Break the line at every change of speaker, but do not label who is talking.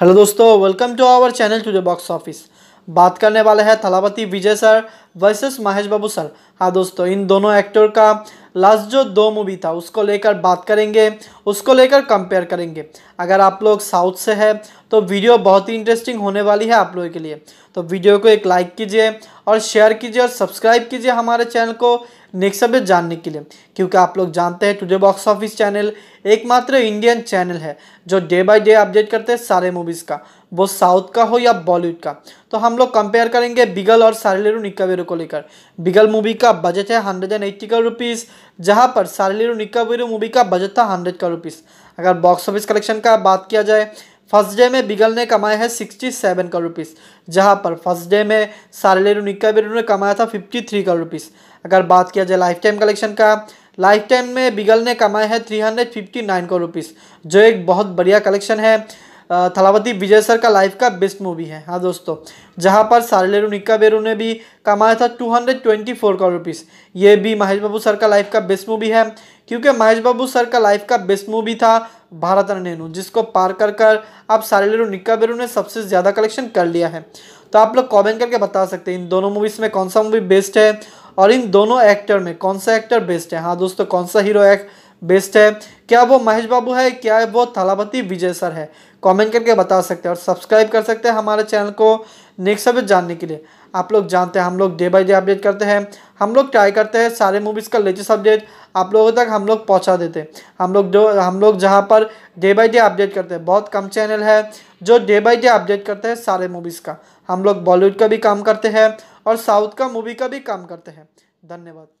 hello दोस्तों welcome to our channel today box office बात करने वाले हैं Thalapathy Vijay sir versus Mahesh Babu sir हाँ दोस्तों इन दोनों एक्टर का लास्ट जो दो मूवी था उसको लेकर बात करेंगे उसको लेकर कंपेयर करेंगे अगर आप लोग साउथ से है तो वीडियो बहुत ही इंटरेस्टिंग होने वाली है आप लोगों के लिए तो वीडियो को एक लाइक कीजिए और शेयर कीजिए और सब्सक्राइब कीजिए हमारे चैनल को नेक्स्ट अपडेट जानने के लिए क्योंकि आप लोग जानते हैं टुडे बॉक्स ऑफिस चैनल एकमात्र इंडियन चैनल है जो डे बाय डे अपडेट करते हैं सारे मूवीज़ का वो साउथ का हो या बॉलीवुड का तो हम लोग कंपेयर करेंगे बिगल और सारेलेरू निकावेरू को लेकर बिगल मूवी का बजट है hundred and eighty crore rupees जहाँ पर सारेलेरू निकावेरू मूवी का बजट था हंड्रेड करोड़ रुपीज़ अगर बॉक्स ऑफिस कलेक्शन का बात किया जाए फर्स्ट डे में बिगल ने कमाया है सिक्सटी सेवन करोड़ रुपीस जहां पर फर्स्ट डे में सालेर निक्का बेरू ने कमाया था फिफ्टी थ्री करोड़ रुपीस अगर बात किया जाए लाइफ टाइम कलेक्शन का लाइफ टाइम में बिगल ने कमाया है three hundred fifty nine crore rupees जो एक बहुत बढ़िया कलेक्शन है थलावती विजय सर का लाइफ का बेस्ट मूवी है हाँ दोस्तों जहाँ पर लेरू निक्का बेरू ने भी कमाया था 224 करोड़ रुपीस ये भी महेश बाबू सर का लाइफ का बेस्ट मूवी है क्योंकि महेश बाबू सर का लाइफ का बेस्ट मूवी था भारत नैनू जिसको पार कर कर अब लेरू निक्का बेरू ने सबसे ज़्यादा कलेक्शन कर लिया है तो आप लोग कॉमेंट करके बता सकते हैं इन दोनों मूवीज़ में कौन सा मूवी बेस्ट है और इन दोनों एक्टर में कौन सा एक्टर बेस्ट है हाँ दोस्तों कौन सा हीरो एक्ट बेस्ट है क्या वो महेश बाबू है क्या वो थालापति विजय सर है कमेंट करके बता सकते हैं और सब्सक्राइब कर सकते हैं हमारे चैनल को नेक्स्ट अपडेट जानने के लिए आप लोग जानते हैं हम लोग डे बाई डे अपडेट करते हैं हम लोग ट्राई करते हैं सारे मूवीज़ का लेटेस्ट अपडेट आप लोगों तक हम लोग पहुंचा देते हैं हम लोग जो हम लोग जहां per day by day update करते हैं बहुत कम चैनल है जो डे बाई डे अपडेट करते हैं सारे मूवीज़ का हम लोग बॉलीवुड का भी काम करते हैं और साउथ का मूवी का भी काम करते हैं धन्यवाद